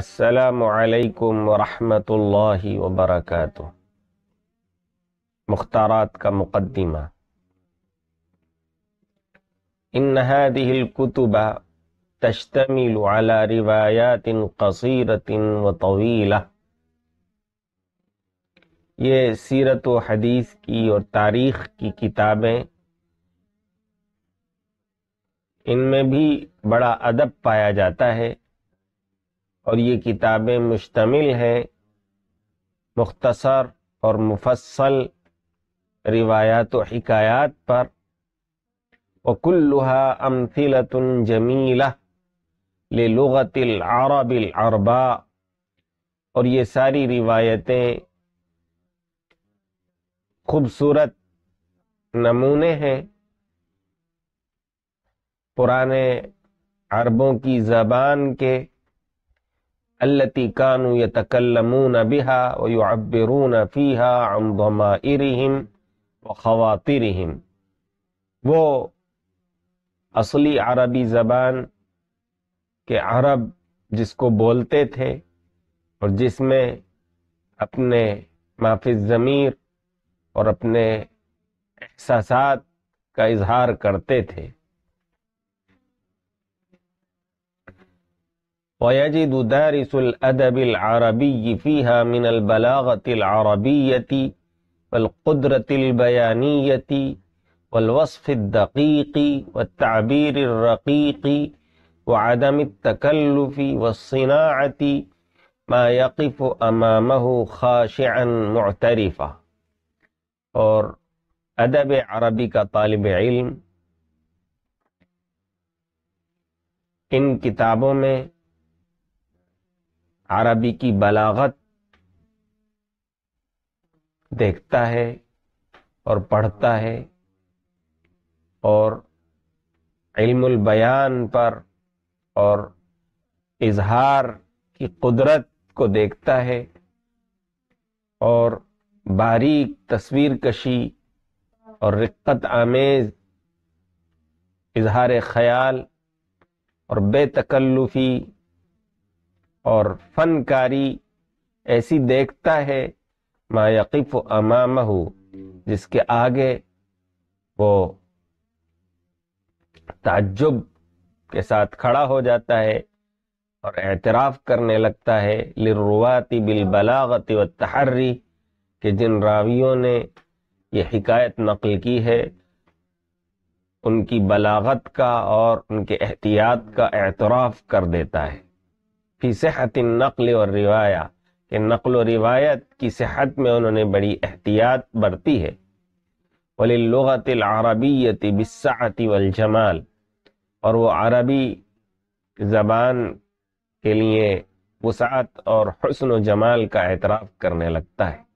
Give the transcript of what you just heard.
السلام عليكم ورحمة الله وبركاته مختارات كمقدمة ان هذه الكتب تشتمل على روايات قصيرة وطويلة یہ سیرت و حدیث کی اور تاریخ کی کتابیں इनमें भी बड़ा अदब पाया जाता है और ये किताबें मुश्तमिल हैं मुख्तसर और मुफसल रिवायात व पर वकुल्लुहा अमथिलतुन जमीला लगतिल आरबिल अरबा और ये सारी रिवायतें खूबसूरत नमूने हैं पुराने अरबों की जबान के अल्लती कानू य तकलमून बिहा वबरून फ़ीहा अमदमा इरहम व ख़वातिरहम वो असली अरबी ज़बान के अरब जिसको बोलते थे और जिसमें अपने माफिज ज़मीर और अपने एहसास का इजहार करते थे ويجد دارس الأدب العربي فيها من البلاغة العربية والقدرة البيانية والوصف الدقيق والتعبير الرقيق وعدم التكلف والصناعة ما يقف أمامه خاشعا معترفا اور ادب عربی کا طالب علم ان کتابوں میں अरबी की बलागत देखता है और पढ़ता है और इल्मुल बयान पर और इजहार की कुदरत को देखता है और बारीक तस्वीर कशी और रिक्कत आमेज इजहार ख्याल और बेतकल्लुफी और फनकारी ऐसी देखता है मायक़िफ़ अमाम जिसके आगे वो ताज्जुब के साथ खड़ा हो जाता है और एतराफ़ करने लगता है लिरुवाती बिलबलागति व तहर्री कि जिन रावियों ने ये हिकायत नकल की है उनकी बलागत का और उनके एहतियात का एतराफ़ कर देता है फी सेहत नकल और रिवाया कि नकल और रिवायत की सेहत में उन्होंने बड़ी एहतियात बरती है वलगत बिस्साती वलजमाल और वो अरबी ज़बान के लिए वसात और हसन जमाल का एतराफ़ करने लगता है